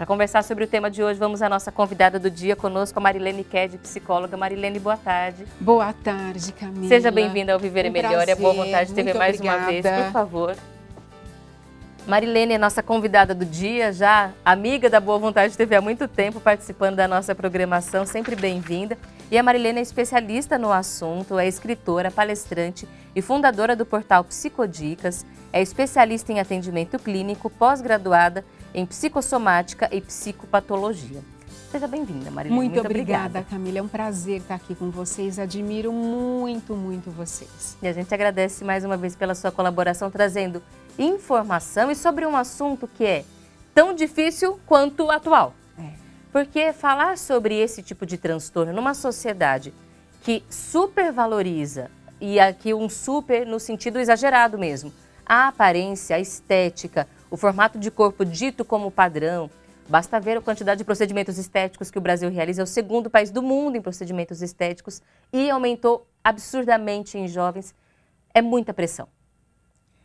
Para conversar sobre o tema de hoje, vamos à nossa convidada do dia conosco, a Marilene Ked, psicóloga. Marilene, boa tarde. Boa tarde, Camila. Seja bem-vinda ao Viver um é Melhor e a Boa Vontade TV mais uma vez, por favor. Marilene é nossa convidada do dia, já amiga da Boa Vontade TV há muito tempo, participando da nossa programação, sempre bem-vinda. E a Marilene é especialista no assunto, é escritora, palestrante e fundadora do portal Psicodicas, é especialista em atendimento clínico, pós-graduada em psicossomática e psicopatologia. Seja bem-vinda, Marilene. Muito, muito obrigada, obrigada, Camila. É um prazer estar aqui com vocês. Admiro muito, muito vocês. E a gente agradece mais uma vez pela sua colaboração, trazendo informação e sobre um assunto que é tão difícil quanto atual. É. Porque falar sobre esse tipo de transtorno numa sociedade que supervaloriza, e aqui um super no sentido exagerado mesmo, a aparência, a estética, o formato de corpo dito como padrão. Basta ver a quantidade de procedimentos estéticos que o Brasil realiza, é o segundo país do mundo em procedimentos estéticos e aumentou absurdamente em jovens. É muita pressão.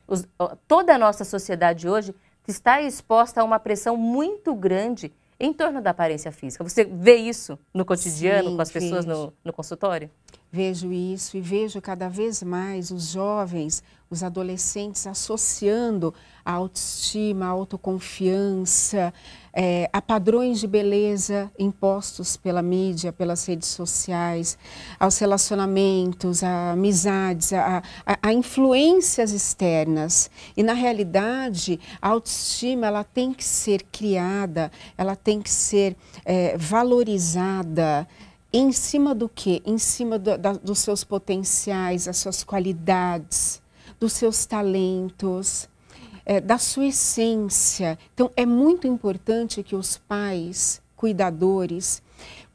Os, toda a nossa sociedade hoje está exposta a uma pressão muito grande em torno da aparência física. Você vê isso no cotidiano, Sim, com as pessoas no, no consultório? Vejo isso e vejo cada vez mais os jovens, os adolescentes associando a autoestima, a autoconfiança, é, a padrões de beleza impostos pela mídia, pelas redes sociais, aos relacionamentos, a amizades, a, a, a influências externas. E na realidade, a autoestima ela tem que ser criada, ela tem que ser é, valorizada em cima do que? Em cima do, da, dos seus potenciais, das suas qualidades, dos seus talentos, é, da sua essência. Então, é muito importante que os pais, cuidadores,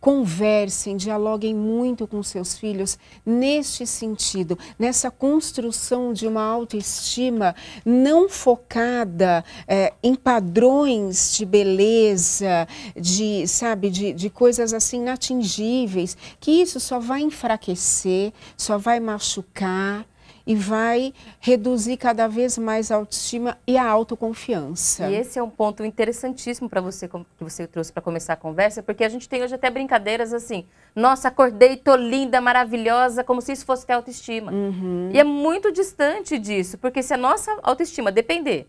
conversem, dialoguem muito com seus filhos neste sentido, nessa construção de uma autoestima não focada é, em padrões de beleza, de, sabe, de, de coisas assim inatingíveis, que isso só vai enfraquecer, só vai machucar, e vai reduzir cada vez mais a autoestima e a autoconfiança. E esse é um ponto interessantíssimo para você que você trouxe para começar a conversa, porque a gente tem hoje até brincadeiras assim: "Nossa, acordei, tô linda, maravilhosa", como se isso fosse ter autoestima. Uhum. E é muito distante disso, porque se a nossa autoestima depender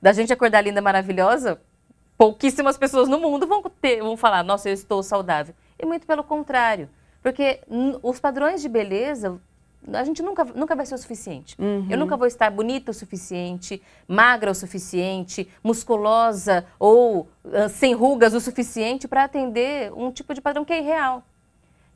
da gente acordar linda, maravilhosa, pouquíssimas pessoas no mundo vão ter, vão falar: "Nossa, eu estou saudável". E muito pelo contrário, porque os padrões de beleza a gente nunca, nunca vai ser o suficiente. Uhum. Eu nunca vou estar bonita o suficiente, magra o suficiente, musculosa ou uh, sem rugas o suficiente para atender um tipo de padrão que é irreal.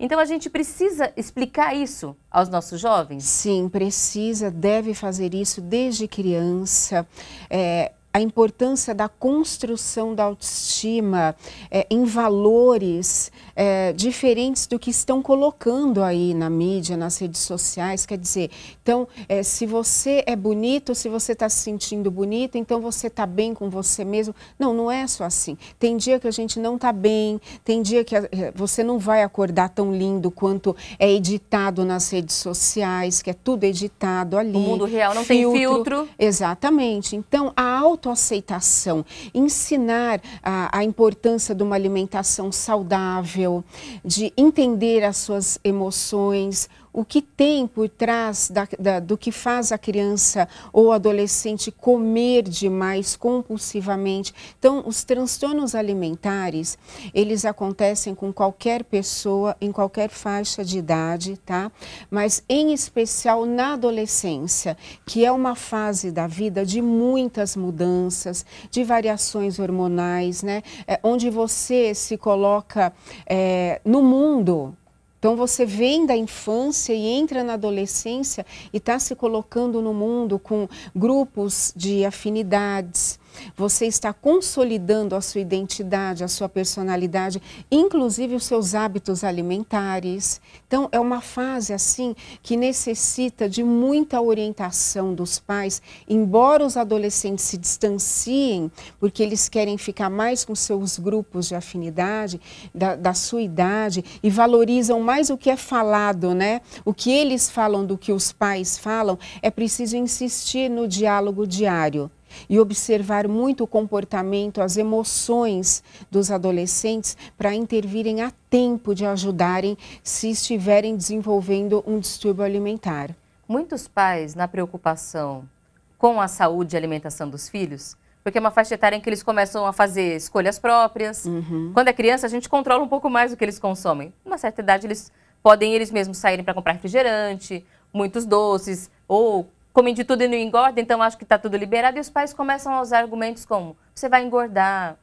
Então a gente precisa explicar isso aos nossos jovens? Sim, precisa, deve fazer isso desde criança. É, a importância da construção da autoestima é, em valores é, diferentes do que estão colocando aí na mídia, nas redes sociais. Quer dizer, então, é, se você é bonito, se você está se sentindo bonito, então você está bem com você mesmo. Não, não é só assim. Tem dia que a gente não está bem, tem dia que você não vai acordar tão lindo quanto é editado nas redes sociais, que é tudo editado ali. O mundo real não filtro. tem filtro. Exatamente. Então, a auto autoaceitação, ensinar a, a importância de uma alimentação saudável, de entender as suas emoções, o que tem por trás da, da, do que faz a criança ou adolescente comer demais compulsivamente. Então, os transtornos alimentares, eles acontecem com qualquer pessoa, em qualquer faixa de idade, tá? Mas em especial na adolescência, que é uma fase da vida de muitas mudanças, de variações hormonais, né? É, onde você se coloca é, no mundo, então você vem da infância e entra na adolescência e está se colocando no mundo com grupos de afinidades, você está consolidando a sua identidade, a sua personalidade, inclusive os seus hábitos alimentares. Então, é uma fase assim que necessita de muita orientação dos pais, embora os adolescentes se distanciem, porque eles querem ficar mais com seus grupos de afinidade, da, da sua idade, e valorizam mais o que é falado, né? O que eles falam do que os pais falam, é preciso insistir no diálogo diário e observar muito o comportamento, as emoções dos adolescentes para intervirem a tempo de ajudarem se estiverem desenvolvendo um distúrbio alimentar. Muitos pais, na preocupação com a saúde e alimentação dos filhos, porque é uma faixa etária em que eles começam a fazer escolhas próprias. Uhum. Quando é criança, a gente controla um pouco mais o que eles consomem. Uma certa idade, eles podem eles mesmos saírem para comprar refrigerante, muitos doces, ou comem de tudo e não engorda, então acho que está tudo liberado. E os pais começam a usar argumentos como você vai engordar,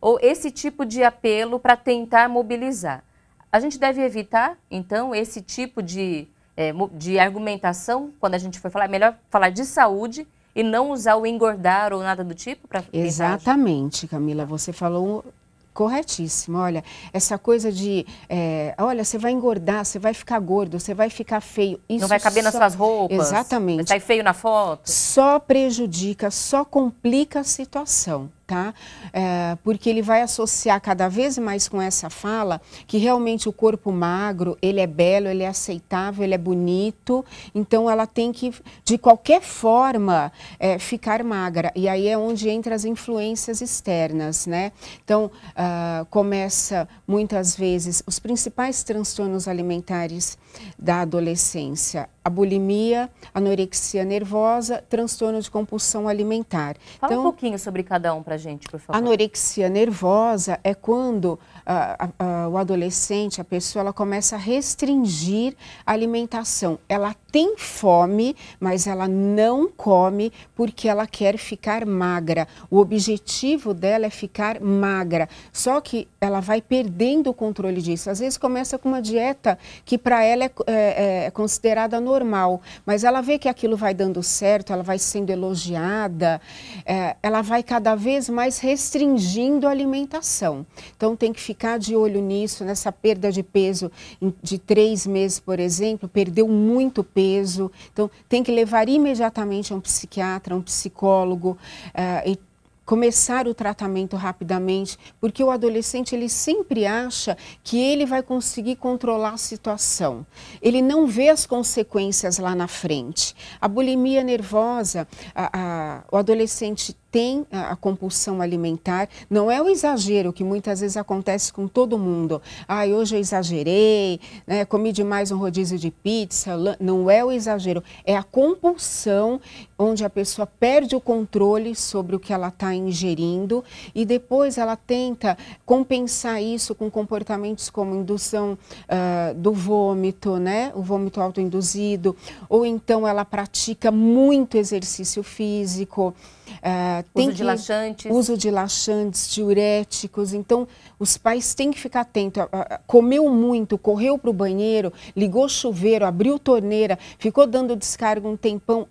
ou esse tipo de apelo para tentar mobilizar. A gente deve evitar, então, esse tipo de, é, de argumentação quando a gente for falar. É melhor falar de saúde e não usar o engordar ou nada do tipo? para Exatamente, Camila. Você falou Corretíssimo. Olha, essa coisa de, é, olha, você vai engordar, você vai ficar gordo, você vai ficar feio. Isso não vai caber só... nas suas roupas. Exatamente. Vai tá feio na foto. Só prejudica, só complica a situação tá? É, porque ele vai associar cada vez mais com essa fala que realmente o corpo magro, ele é belo, ele é aceitável, ele é bonito, então ela tem que, de qualquer forma, é, ficar magra. E aí é onde entra as influências externas, né? Então, uh, começa muitas vezes os principais transtornos alimentares da adolescência a bulimia, anorexia nervosa, transtorno de compulsão alimentar. Fala então, um pouquinho sobre cada um para gente, por favor. Anorexia nervosa é quando ah, o adolescente, a pessoa, ela começa a restringir a alimentação. Ela tem fome, mas ela não come porque ela quer ficar magra. O objetivo dela é ficar magra. Só que ela vai perdendo o controle disso. Às vezes começa com uma dieta que para ela é, é, é considerada normal normal, mas ela vê que aquilo vai dando certo, ela vai sendo elogiada, é, ela vai cada vez mais restringindo a alimentação. Então tem que ficar de olho nisso, nessa perda de peso de três meses, por exemplo, perdeu muito peso, então tem que levar imediatamente a um psiquiatra, a um psicólogo é, e começar o tratamento rapidamente, porque o adolescente ele sempre acha que ele vai conseguir controlar a situação. Ele não vê as consequências lá na frente. A bulimia nervosa, a, a, o adolescente tem a, compulsão alimentar, não é o exagero que muitas vezes acontece com todo mundo. Ah, hoje eu exagerei, né, comi demais um rodízio de pizza. Não é o exagero, é a compulsão onde a pessoa perde o controle sobre o que ela está ingerindo e depois ela tenta compensar isso com comportamentos como indução uh, do vômito, né, o vômito autoinduzido, ou então ela pratica muito exercício físico. Uh, uso que, de laxantes. Uso de laxantes, diuréticos. Então, os pais têm que ficar atentos. Uh, comeu muito, correu para o banheiro, ligou chuveiro, abriu torneira, ficou dando descarga um tempão.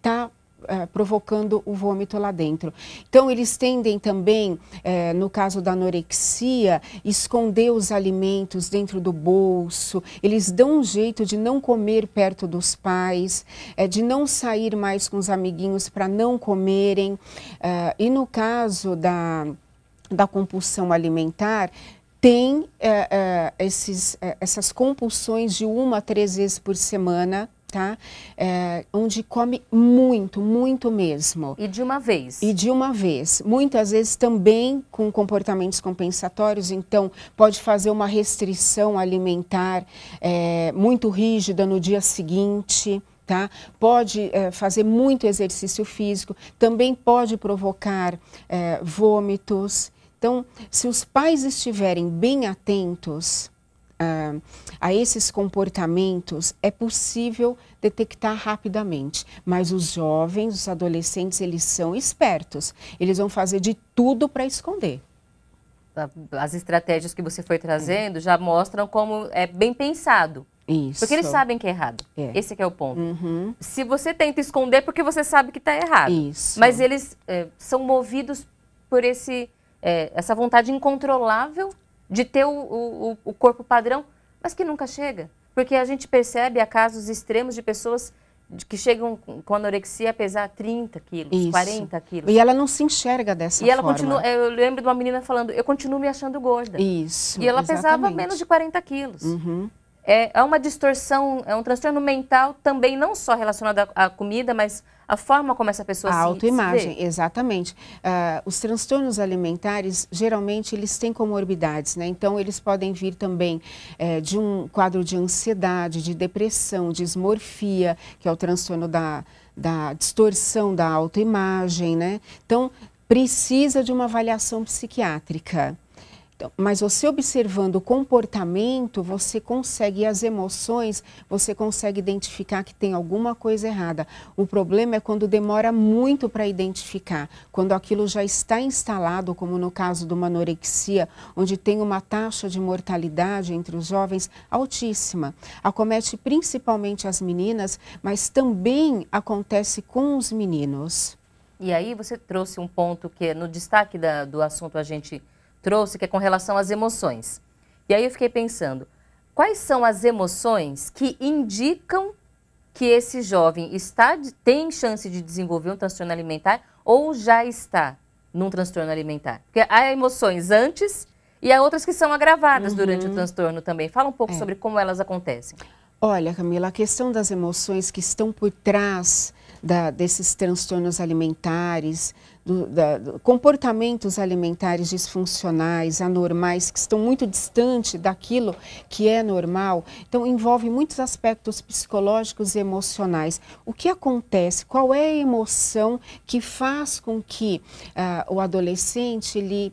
Tá é, provocando o vômito lá dentro. Então, eles tendem também, é, no caso da anorexia, esconder os alimentos dentro do bolso, eles dão um jeito de não comer perto dos pais, é, de não sair mais com os amiguinhos para não comerem. É, e no caso da, da compulsão alimentar, tem é, é, esses, é, essas compulsões de uma a três vezes por semana tá? É, onde come muito, muito mesmo. E de uma vez. E de uma vez. Muitas vezes também com comportamentos compensatórios, então pode fazer uma restrição alimentar é, muito rígida no dia seguinte. Tá? Pode é, fazer muito exercício físico, também pode provocar é, vômitos. Então, se os pais estiverem bem atentos, a, ah, a esses comportamentos é possível detectar rapidamente. Mas os jovens, os adolescentes, eles são espertos. Eles vão fazer de tudo para esconder tá, as estratégias que você foi trazendo já mostram como é bem pensado. Isso. Porque eles sabem que é errado. É. Esse é o ponto. Uhum. Se você tenta esconder, é porque você sabe que está errado. Isso. Mas eles é, são movidos por esse, é, essa vontade incontrolável de ter o, o, o corpo padrão, mas que nunca chega. Porque a gente percebe há casos extremos de pessoas que chegam com anorexia a pesar 30 quilos, Isso. 40 quilos. E ela não se enxerga dessa e ela forma. Continua, eu lembro de uma menina falando, eu continuo me achando gorda. Isso. E ela exatamente. pesava menos de 40 quilos. Uhum é, há é uma distorção, é um transtorno mental também não só relacionado à, à comida, mas a forma como essa pessoa a se A autoimagem, exatamente. Uh, os transtornos alimentares, geralmente, eles têm comorbidades, né? Então, eles podem vir também é, de um quadro de ansiedade, de depressão, esmorfia, que é o transtorno da, da distorção da autoimagem, né? Então, precisa de uma avaliação psiquiátrica. Então, mas você observando o comportamento, você consegue, e as emoções, você consegue identificar que tem alguma coisa errada. O problema é quando demora muito para identificar, quando aquilo já está instalado, como no caso de uma anorexia, onde tem uma taxa de mortalidade entre os jovens altíssima. Acomete principalmente as meninas, mas também acontece com os meninos. E aí você trouxe um ponto que é no destaque da, do assunto a gente trouxe, que é com relação às emoções. E aí eu fiquei pensando, quais são as emoções que indicam que esse jovem está tem chance de desenvolver um transtorno alimentar ou já está num transtorno alimentar? Porque há emoções antes e há outras que são agravadas uhum. durante o transtorno também. Fala um pouco é. sobre como elas acontecem. Olha, Camila, a questão das emoções que estão por trás da, desses transtornos alimentares, do, da, do comportamentos alimentares disfuncionais, anormais, que estão muito distante daquilo que é normal. Então, envolve muitos aspectos psicológicos e emocionais. O que acontece? Qual é a emoção que faz com que uh, o adolescente ele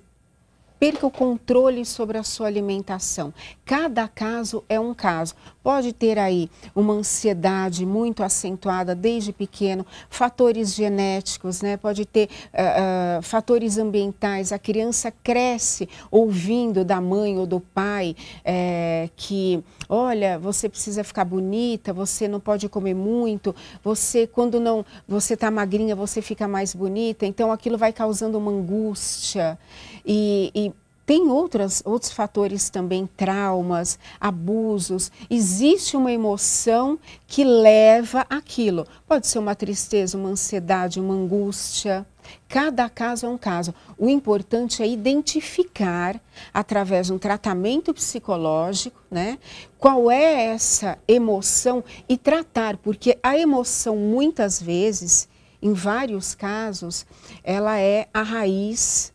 perca o controle sobre a sua alimentação. Cada caso é um caso. Pode ter aí uma ansiedade muito acentuada desde pequeno, fatores genéticos, né? pode ter uh, uh, fatores ambientais. A criança cresce ouvindo da mãe ou do pai é, que, olha, você precisa ficar bonita, você não pode comer muito, você, quando não, você está magrinha, você fica mais bonita. Então, aquilo vai causando uma angústia. e, e tem outras, outros fatores também, traumas, abusos. Existe uma emoção que leva aquilo. Pode ser uma tristeza, uma ansiedade, uma angústia. Cada caso é um caso. O importante é identificar, através de um tratamento psicológico, né, qual é essa emoção e tratar, porque a emoção, muitas vezes, em vários casos, ela é a raiz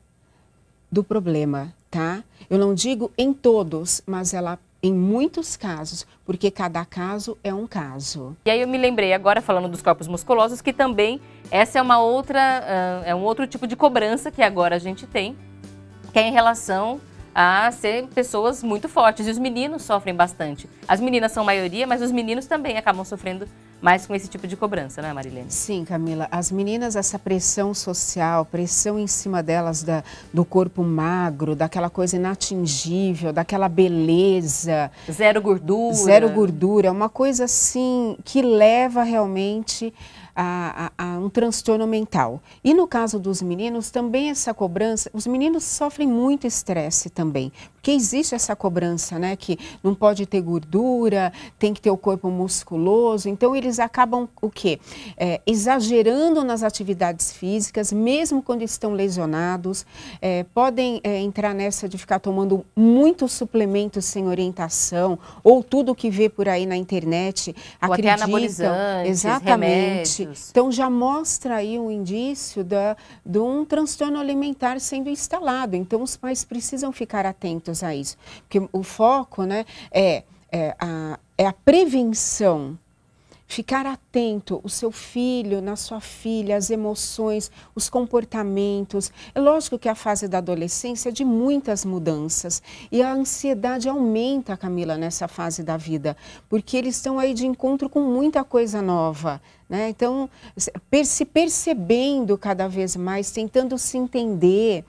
do problema tá? Eu não digo em todos, mas ela em muitos casos, porque cada caso é um caso. E aí eu me lembrei agora falando dos corpos musculosos que também essa é uma outra ah, é um outro tipo de cobrança que agora a gente tem, que é em relação a ser pessoas muito fortes. E os meninos sofrem bastante. As meninas são maioria, mas os meninos também acabam sofrendo mais com esse tipo de cobrança, né, Marilene? Sim, Camila. As meninas, essa pressão social, pressão em cima delas da, do corpo magro, daquela coisa inatingível, daquela beleza. Zero gordura. Zero gordura. É uma coisa assim que leva realmente a, a, a, um transtorno mental. E no caso dos meninos, também essa cobrança, os meninos sofrem muito estresse também, porque existe essa cobrança, né, que não pode ter gordura, tem que ter o corpo musculoso, então eles acabam o quê? É, exagerando nas atividades físicas, mesmo quando estão lesionados, é, podem é, entrar nessa de ficar tomando muitos suplementos sem orientação, ou tudo que vê por aí na internet, ou acreditam, anabolizantes, exatamente, remédios então já mostra aí um indício da, de um transtorno alimentar sendo instalado. Então os pais precisam ficar atentos a isso. Porque o foco né, é, é a, é a prevenção ficar atento o seu filho, na sua filha, as emoções, os comportamentos. É lógico que a fase da adolescência é de muitas mudanças e a ansiedade aumenta, Camila, nessa fase da vida, porque eles estão aí de encontro com muita coisa nova. Né? Então, se percebendo cada vez mais, tentando se entender,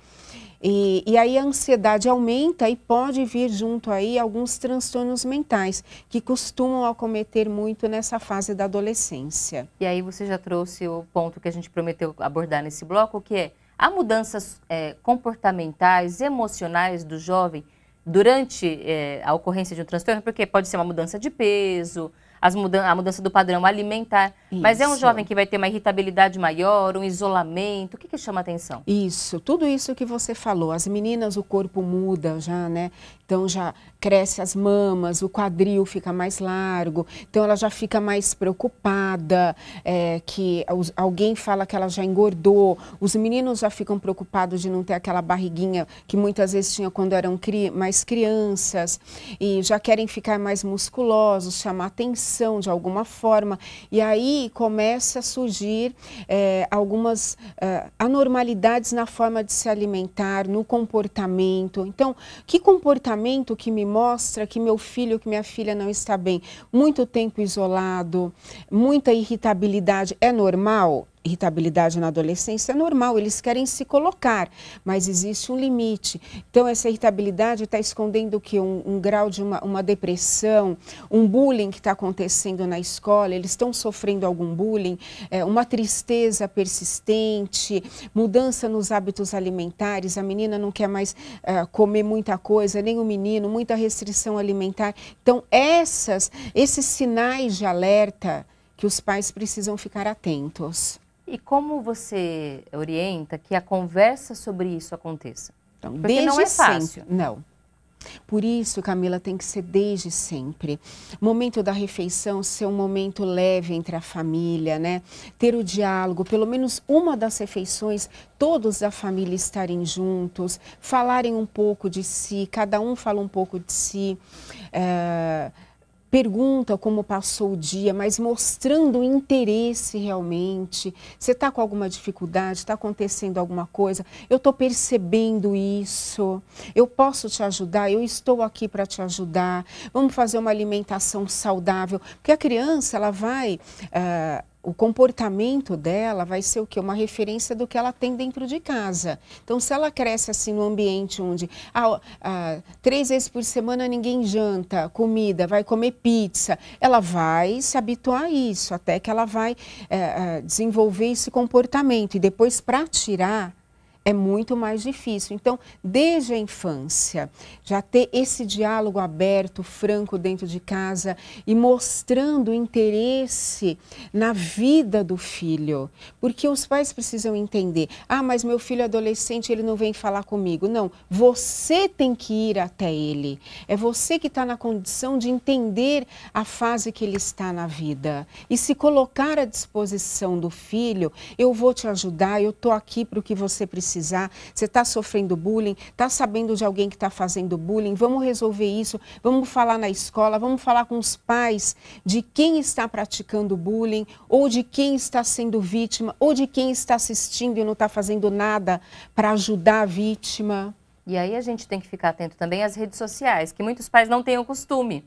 e, e aí a ansiedade aumenta e pode vir junto aí alguns transtornos mentais que costumam acometer muito nessa fase da adolescência. E aí você já trouxe o ponto que a gente prometeu abordar nesse bloco, que é há mudanças é, comportamentais, emocionais do jovem durante é, a ocorrência de um transtorno, porque pode ser uma mudança de peso, mudan a mudança do padrão alimentar. Isso. Mas é um jovem que vai ter uma irritabilidade maior, um isolamento. O que, que chama atenção? Isso, tudo isso que você falou. As meninas, o corpo muda já, né? Então já cresce as mamas, o quadril fica mais largo, então ela já fica mais preocupada, é, que os, alguém fala que ela já engordou, os meninos já ficam preocupados de não ter aquela barriguinha que muitas vezes tinha quando eram cri, mais crianças, e já querem ficar mais musculosos, chamar atenção de alguma forma, e aí começa a surgir é, algumas é, anormalidades na forma de se alimentar, no comportamento. Então, que comportamento comportamento que me mostra que meu filho, que minha filha não está bem. Muito tempo isolado, muita irritabilidade é normal? irritabilidade na adolescência é normal, eles querem se colocar, mas existe um limite. Então, essa irritabilidade está escondendo que um, um, grau de uma, uma depressão, um bullying que está acontecendo na escola, eles estão sofrendo algum bullying, é, uma tristeza persistente, mudança nos hábitos alimentares, a menina não quer mais é, comer muita coisa, nem o menino, muita restrição alimentar. Então, essas, esses sinais de alerta que os pais precisam ficar atentos. E como você orienta que a conversa sobre isso aconteça? Então, Porque desde não é fácil. Sempre, não. Por isso, Camila, tem que ser desde sempre. Momento da refeição ser um momento leve entre a família, né? Ter o diálogo, pelo menos uma das refeições, todos da família estarem juntos, falarem um pouco de si, cada um fala um pouco de si. Eh, pergunta como passou o dia, mas mostrando interesse realmente. Você está com alguma dificuldade? Está acontecendo alguma coisa? Eu estou percebendo isso. Eu posso te ajudar? Eu estou aqui para te ajudar. Vamos fazer uma alimentação saudável, porque a criança ela vai uh, o comportamento dela vai ser o que uma referência do que ela tem dentro de casa. Então, se ela cresce assim no ambiente onde ah, ah, três vezes por semana ninguém janta comida, vai comer pizza, ela vai se habituar a isso até que ela vai eh, eh, desenvolver esse comportamento e depois para tirar é muito mais difícil. Então, desde a infância, já ter esse diálogo aberto, franco dentro de casa e mostrando interesse na vida do filho. Porque os pais precisam entender: ah, mas meu filho é adolescente, ele não vem falar comigo. Não, você tem que ir até ele. É você que está na condição de entender a fase que ele está na vida e se colocar à disposição do filho. Eu vou te ajudar, eu estou aqui para o que você precisa precisar, você está sofrendo bullying, está sabendo de alguém que está fazendo bullying, vamos resolver isso, vamos falar na escola, vamos falar com os pais de quem está praticando bullying, ou de quem está sendo vítima, ou de quem está assistindo e não está fazendo nada para ajudar a vítima. E aí a gente tem que ficar atento também às redes sociais, que muitos pais não têm o costume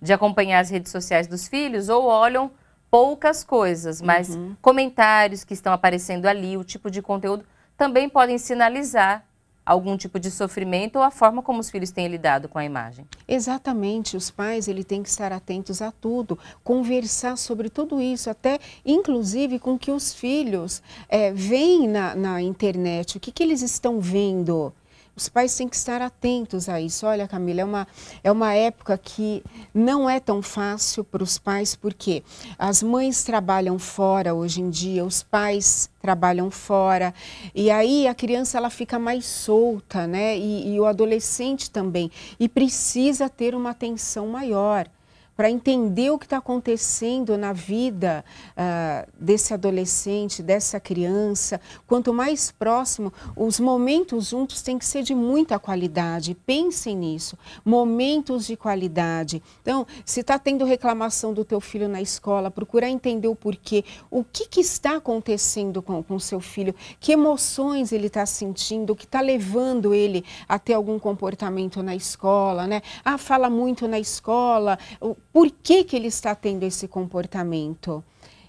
de acompanhar as redes sociais dos filhos ou olham poucas coisas, mas uhum. comentários que estão aparecendo ali, o tipo de conteúdo também podem sinalizar algum tipo de sofrimento ou a forma como os filhos têm lidado com a imagem. Exatamente, os pais ele tem que estar atentos a tudo, conversar sobre tudo isso, até inclusive com que os filhos é, veem na, na internet, o que, que eles estão vendo, os pais têm que estar atentos a isso. Olha, Camila, é uma, é uma época que não é tão fácil para os pais, porque as mães trabalham fora hoje em dia, os pais trabalham fora, e aí a criança ela fica mais solta, né? E, e o adolescente também, e precisa ter uma atenção maior para entender o que está acontecendo na vida uh, desse adolescente, dessa criança. Quanto mais próximo, os momentos juntos têm que ser de muita qualidade. Pensem nisso, momentos de qualidade. Então, se está tendo reclamação do teu filho na escola, procurar entender o porquê, o que, que está acontecendo com o seu filho, que emoções ele está sentindo, o que está levando ele a ter algum comportamento na escola, né? Ah, fala muito na escola, por que, que ele está tendo esse comportamento.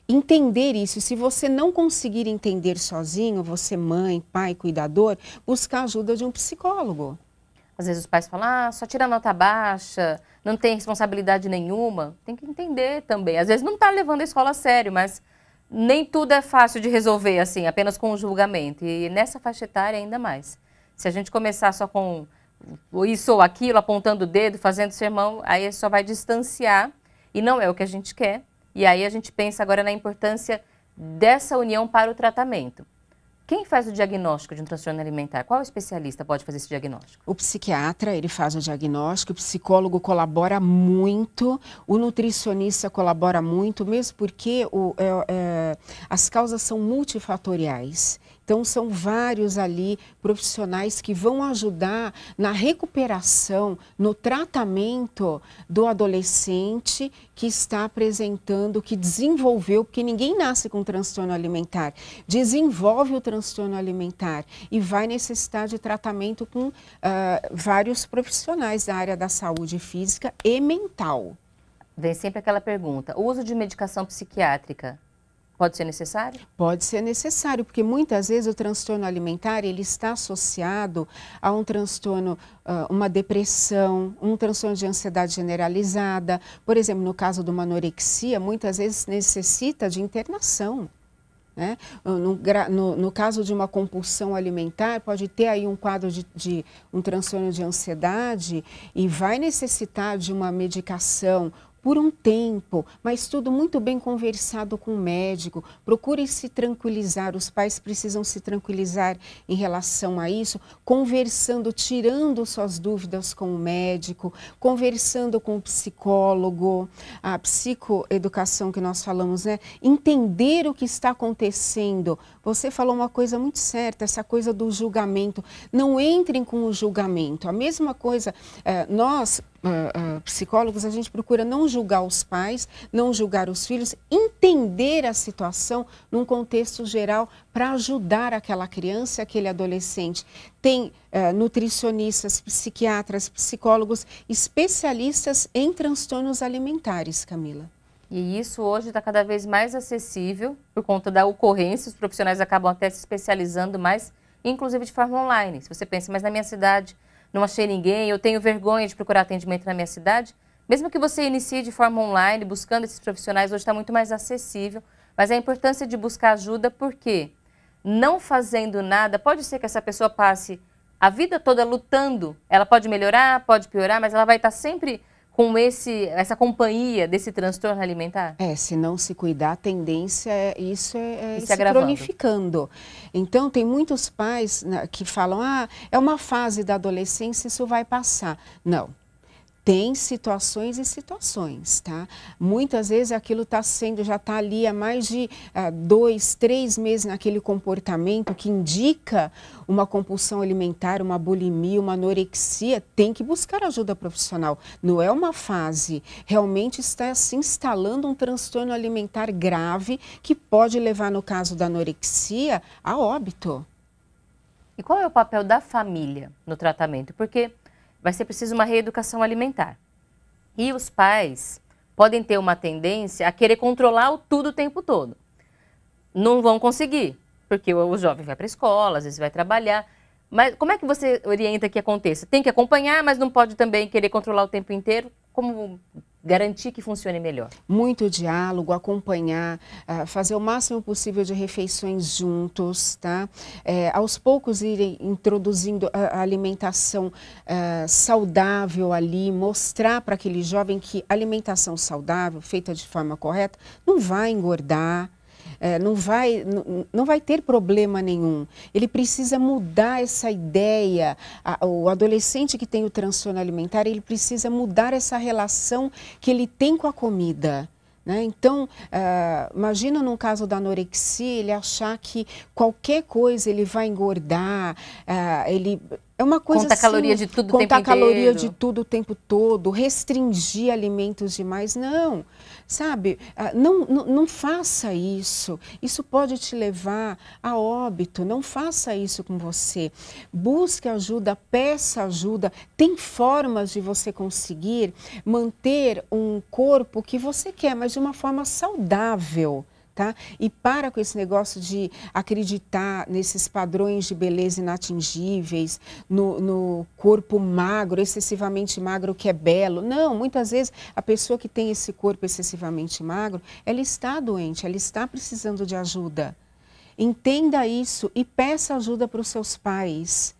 Entender isso, se você não conseguir entender sozinho, você mãe, pai, cuidador, buscar a ajuda de um psicólogo. Às vezes os pais falam, ah, só tira nota baixa, não tem responsabilidade nenhuma. Tem que entender também. Às vezes não está levando a escola a sério, mas nem tudo é fácil de resolver, assim, apenas com o julgamento. E nessa faixa etária ainda mais. Se a gente começar só com isso ou aquilo, apontando o dedo, fazendo sermão, aí só vai distanciar e não é o que a gente quer. E aí a gente pensa agora na importância dessa união para o tratamento. Quem faz o diagnóstico de um transtorno alimentar? Qual especialista pode fazer esse diagnóstico? O psiquiatra, ele faz o diagnóstico, o psicólogo colabora muito, o nutricionista colabora muito, mesmo porque o, é, é, as causas são multifatoriais. Então, são vários ali profissionais que vão ajudar na recuperação, no tratamento do adolescente que está apresentando, que desenvolveu, porque ninguém nasce com transtorno alimentar, desenvolve o transtorno alimentar e vai necessitar de tratamento com uh, vários profissionais da área da saúde física e mental. Vem sempre aquela pergunta: o uso de medicação psiquiátrica Pode ser necessário? Pode ser necessário, porque muitas vezes o transtorno alimentar ele está associado a um transtorno, ah, uma depressão, um transtorno de ansiedade generalizada. Por exemplo, no caso de uma anorexia, muitas vezes necessita de internação. Né? Ah, no, no, no, caso de uma compulsão alimentar, pode ter aí um quadro de, de, um transtorno de ansiedade e vai necessitar de uma medicação por um tempo, mas tudo muito bem conversado com o médico. Procure se tranquilizar, os pais precisam se tranquilizar em relação a isso, conversando, tirando suas dúvidas com o médico, conversando com o psicólogo, a psicoeducação que nós falamos, né? Entender o que está acontecendo. Você falou uma coisa muito certa, essa coisa do julgamento. Não entrem com o julgamento. A mesma coisa, eh, nós uh, psicólogos, a gente procura não julgar os pais, não julgar os filhos, entender a situação num contexto geral para ajudar aquela criança, aquele adolescente. Tem uh, nutricionistas, psiquiatras, psicólogos, especialistas em transtornos alimentares, Camila. E isso hoje está cada vez mais acessível por conta da ocorrência, os profissionais acabam até se especializando mais, inclusive de forma online. Se você pensa, mas na minha cidade não achei ninguém, eu tenho vergonha de procurar atendimento na minha cidade, mesmo que você inicie de forma online, buscando esses profissionais, hoje está muito mais acessível, mas a importância de buscar ajuda, porque não fazendo nada, pode ser que essa pessoa passe a vida toda lutando, ela pode melhorar, pode piorar, mas ela vai estar tá sempre com esse, essa companhia desse transtorno alimentar? É, se não se cuidar, a tendência é isso é, é se, se cronificando. Então, tem muitos pais né, que falam, ah, é uma fase da adolescência, isso vai passar. Não, tem situações e situações, tá? Muitas vezes aquilo está sendo, já está ali há mais de ah, dois, três meses naquele comportamento que indica uma compulsão alimentar, uma bulimia, uma anorexia, tem que buscar ajuda profissional. Não é uma fase, realmente está se instalando um transtorno alimentar grave que pode levar, no caso da anorexia, a óbito. E qual é o papel da família no tratamento? Porque vai ser preciso uma reeducação alimentar. E os pais podem ter uma tendência a querer controlar o tudo o tempo todo. Não vão conseguir, porque o jovem vai para a escola, às vezes vai trabalhar. Mas como é que você orienta que aconteça? Tem que acompanhar, mas não pode também querer controlar o tempo inteiro? Como garantir que funcione melhor? Muito diálogo, acompanhar, ah, fazer o máximo possível de refeições juntos, tá? É, aos poucos irem introduzindo a alimentação ah, saudável ali, mostrar para aquele jovem que alimentação saudável, feita de forma correta, não vai engordar, é, não, vai, não, não vai ter problema nenhum. Ele precisa mudar essa ideia. A, o adolescente que tem o transtorno alimentar, ele precisa mudar essa relação que ele tem com a comida. Né? Então, uh, imagina num caso da anorexia, ele achar que qualquer coisa ele vai engordar, uh, ele é uma coisa Conta assim, caloria de tudo o tempo Conta caloria inteiro. de tudo o tempo todo, restringir alimentos demais. Não, sabe, ah, não, não, não, faça isso. Isso pode te levar a óbito. Não faça isso com você. Busque ajuda, peça ajuda. Tem formas de você conseguir manter um corpo que você quer, mas de uma forma saudável tá? E para com esse negócio de acreditar nesses padrões de beleza inatingíveis, no, no, corpo magro, excessivamente magro que é belo. Não, muitas vezes a pessoa que tem esse corpo excessivamente magro, ela está doente, ela está precisando de ajuda. Entenda isso e peça ajuda para os seus pais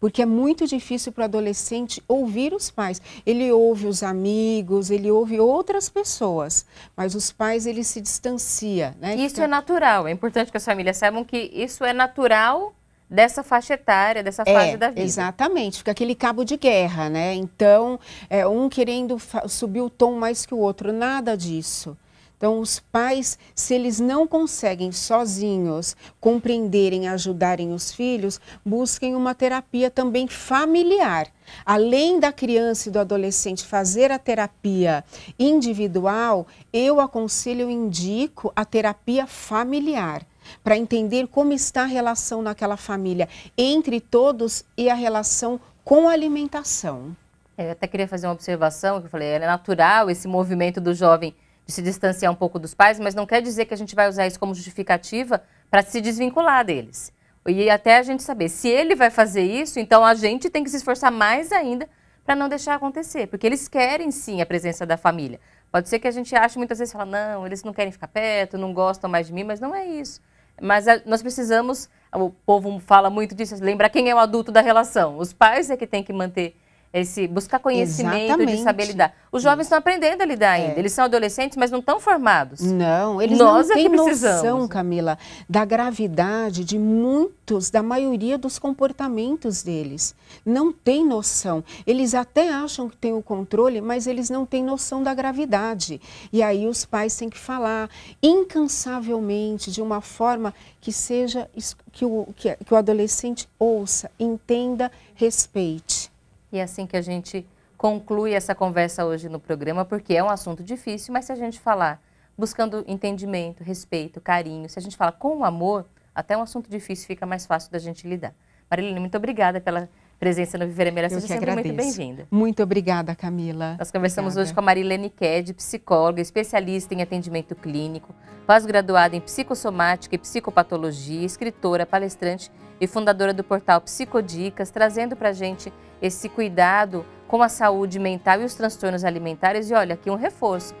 porque é muito difícil para o adolescente ouvir os pais. Ele ouve os amigos, ele ouve outras pessoas, mas os pais ele se distancia. Né? Isso é natural. É importante que as famílias saibam que isso é natural dessa faixa etária, dessa é, fase é, da vida. Exatamente, fica aquele cabo de guerra, né? Então, é, um querendo subir o tom mais que o outro, nada disso. Então, os pais, se eles não conseguem sozinhos compreenderem, ajudarem os filhos, busquem uma terapia também familiar. Além da criança e do adolescente fazer a terapia individual, eu aconselho, e indico a terapia familiar para entender como está a relação naquela família entre todos e a relação com a alimentação. É, eu até queria fazer uma observação, que eu falei, é natural esse movimento do jovem de se distanciar um pouco dos pais, mas não quer dizer que a gente vai usar isso como justificativa para se desvincular deles. E até a gente saber, se ele vai fazer isso, então a gente tem que se esforçar mais ainda para não deixar acontecer, porque eles querem sim a presença da família. Pode ser que a gente ache muitas vezes, fala, não, eles não querem ficar perto, não gostam mais de mim, mas não é isso. Mas a, nós precisamos, o povo fala muito disso, Lembra quem é o adulto da relação. Os pais é que tem que manter esse buscar conhecimento, Exatamente. de saber lidar. Os jovens estão aprendendo a lidar é. ainda. É. Eles são adolescentes, mas não estão formados. Não, eles Nós não é têm é noção, Camila, da gravidade de muitos, da maioria dos comportamentos deles. Não tem noção. Eles até acham que têm o controle, mas eles não têm noção da gravidade. E aí os pais têm que falar incansavelmente, de uma forma que seja que o, que, que o adolescente ouça, entenda, respeite. E é assim que a gente conclui essa conversa hoje no programa, porque é um assunto difícil, mas se a gente falar buscando entendimento, respeito, carinho, se a gente fala com amor, até um assunto difícil fica mais fácil da gente lidar. Marilene, muito obrigada pela presença no Viver é Melhor. Seja sempre agradeço. muito bem-vinda. Muito obrigada, Camila. Nós conversamos obrigada. hoje com a Marilene Ked, psicóloga, especialista em atendimento clínico, pós-graduada em psicossomática e psicopatologia, escritora, palestrante e fundadora do portal Psicodicas, trazendo para gente esse cuidado com a saúde mental e os transtornos alimentares. E olha, aqui um reforço.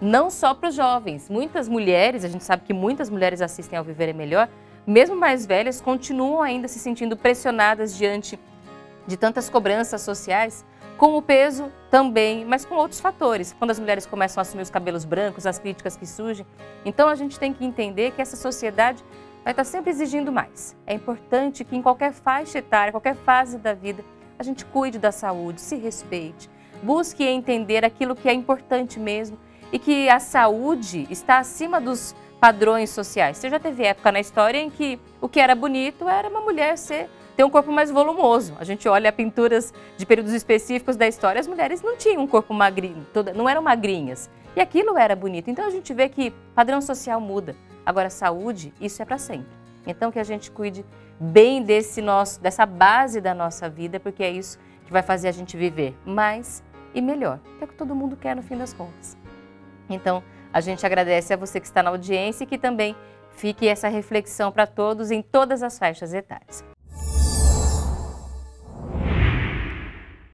Não só para os jovens, muitas mulheres, a gente sabe que muitas mulheres assistem ao Viver é Melhor, mesmo mais velhas, continuam ainda se sentindo pressionadas diante de tantas cobranças sociais, com o peso também, mas com outros fatores. Quando as mulheres começam a assumir os cabelos brancos, as críticas que surgem. Então a gente tem que entender que essa sociedade vai estar tá sempre exigindo mais. É importante que em qualquer faixa etária, qualquer fase da vida, a gente cuide da saúde, se respeite, busque entender aquilo que é importante mesmo e que a saúde está acima dos padrões sociais. Você já teve época na história em que o que era bonito era uma mulher ser tem um corpo mais volumoso. A gente olha pinturas de períodos específicos da história, as mulheres não tinham um corpo magrinho, toda, não eram magrinhas. E aquilo era bonito. Então a gente vê que padrão social muda. Agora, saúde, isso é para sempre. Então que a gente cuide bem desse nosso, dessa base da nossa vida, porque é isso que vai fazer a gente viver mais e melhor, que é o que todo mundo quer no fim das contas. Então, a gente agradece a você que está na audiência e que também fique essa reflexão para todos em todas as faixas etárias.